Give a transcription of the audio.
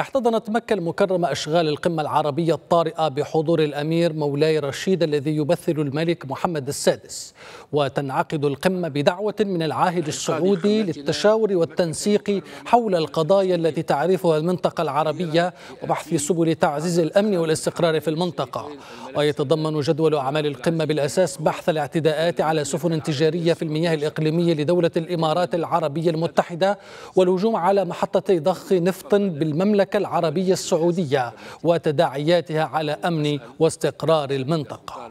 احتضنت مكة المكرمة أشغال القمة العربية الطارئة بحضور الأمير مولاي رشيد الذي يمثل الملك محمد السادس وتنعقد القمة بدعوة من العاهد السعودي للتشاور والتنسيق حول القضايا التي تعرفها المنطقة العربية وبحث سبل تعزيز الأمن والاستقرار في المنطقة ويتضمن جدول أعمال القمة بالأساس بحث الاعتداءات على سفن تجارية في المياه الإقليمية لدولة الإمارات العربية المتحدة والهجوم على محطتي ضخ نفط بالمملكة المملكة العربية السعودية وتداعياتها على أمن واستقرار المنطقة